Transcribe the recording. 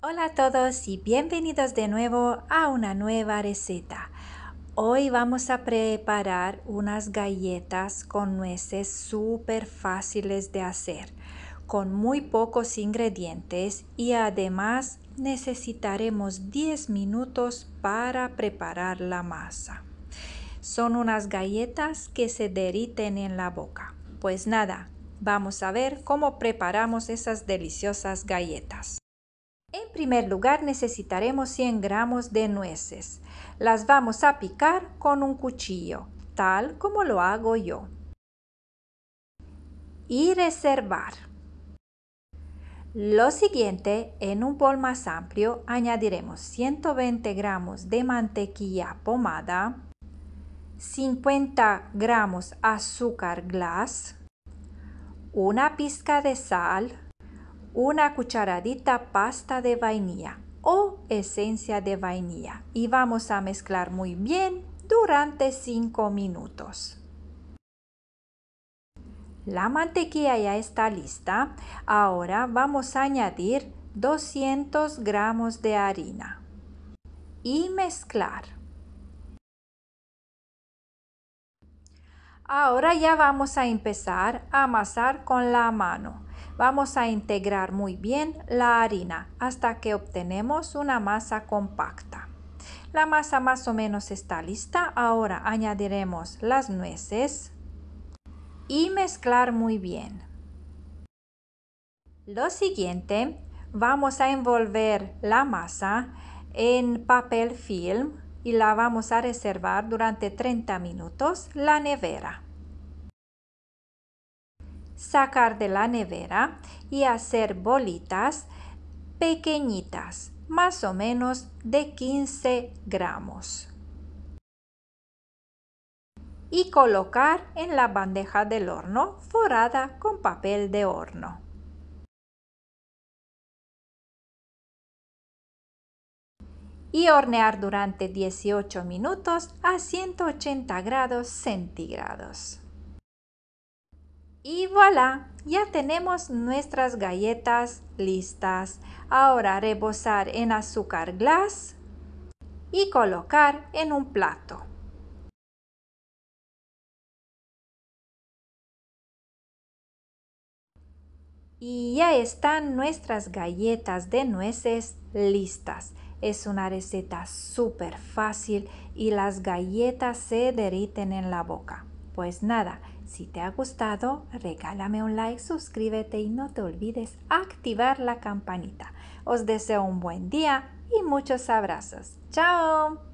Hola a todos y bienvenidos de nuevo a una nueva receta. Hoy vamos a preparar unas galletas con nueces súper fáciles de hacer, con muy pocos ingredientes y además necesitaremos 10 minutos para preparar la masa. Son unas galletas que se derriten en la boca. Pues nada, vamos a ver cómo preparamos esas deliciosas galletas. En primer lugar necesitaremos 100 gramos de nueces. Las vamos a picar con un cuchillo, tal como lo hago yo. Y reservar. Lo siguiente, en un bol más amplio añadiremos 120 gramos de mantequilla pomada, 50 gramos azúcar glass, una pizca de sal, una cucharadita pasta de vainilla o esencia de vainilla y vamos a mezclar muy bien durante 5 minutos. La mantequilla ya está lista. Ahora vamos a añadir 200 gramos de harina y mezclar. Ahora ya vamos a empezar a amasar con la mano. Vamos a integrar muy bien la harina hasta que obtenemos una masa compacta. La masa más o menos está lista. Ahora añadiremos las nueces y mezclar muy bien. Lo siguiente, vamos a envolver la masa en papel film y la vamos a reservar durante 30 minutos la nevera sacar de la nevera y hacer bolitas pequeñitas, más o menos de 15 gramos. Y colocar en la bandeja del horno forrada con papel de horno. y hornear durante 18 minutos a 180 grados centígrados. Y voilà, ya tenemos nuestras galletas listas. Ahora rebosar en azúcar glass y colocar en un plato. Y ya están nuestras galletas de nueces listas. Es una receta súper fácil y las galletas se derriten en la boca. Pues nada, si te ha gustado, regálame un like, suscríbete y no te olvides activar la campanita. Os deseo un buen día y muchos abrazos. ¡Chao!